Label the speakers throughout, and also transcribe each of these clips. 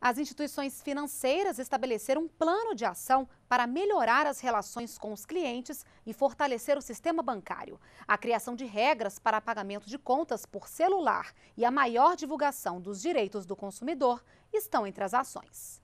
Speaker 1: As instituições financeiras estabeleceram um plano de ação para melhorar as relações com os clientes e fortalecer o sistema bancário. A criação de regras para pagamento de contas por celular e a maior divulgação dos direitos do consumidor estão entre as ações.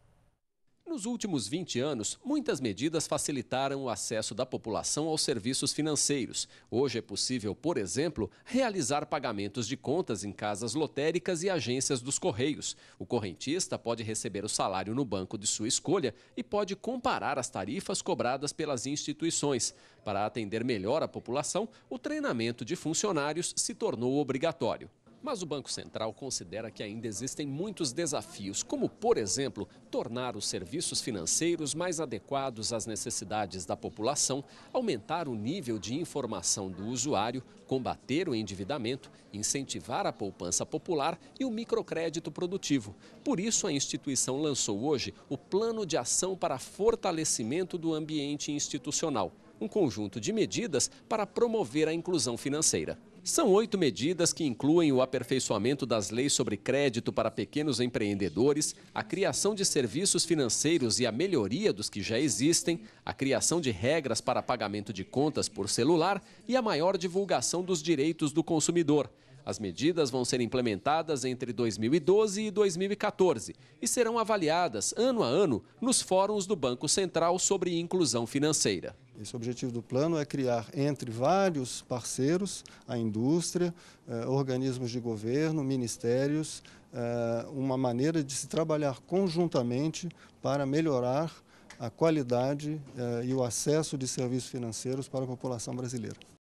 Speaker 2: Nos últimos 20 anos, muitas medidas facilitaram o acesso da população aos serviços financeiros. Hoje é possível, por exemplo, realizar pagamentos de contas em casas lotéricas e agências dos Correios. O correntista pode receber o salário no banco de sua escolha e pode comparar as tarifas cobradas pelas instituições. Para atender melhor a população, o treinamento de funcionários se tornou obrigatório. Mas o Banco Central considera que ainda existem muitos desafios, como, por exemplo, tornar os serviços financeiros mais adequados às necessidades da população, aumentar o nível de informação do usuário, combater o endividamento, incentivar a poupança popular e o microcrédito produtivo. Por isso, a instituição lançou hoje o Plano de Ação para Fortalecimento do Ambiente Institucional um conjunto de medidas para promover a inclusão financeira. São oito medidas que incluem o aperfeiçoamento das leis sobre crédito para pequenos empreendedores, a criação de serviços financeiros e a melhoria dos que já existem, a criação de regras para pagamento de contas por celular e a maior divulgação dos direitos do consumidor. As medidas vão ser implementadas entre 2012 e 2014 e serão avaliadas ano a ano nos fóruns do Banco Central sobre inclusão
Speaker 3: financeira. Esse objetivo do plano é criar entre vários parceiros, a indústria, eh, organismos de governo, ministérios, eh, uma maneira de se trabalhar conjuntamente para melhorar a qualidade eh, e o acesso de serviços financeiros para a população brasileira.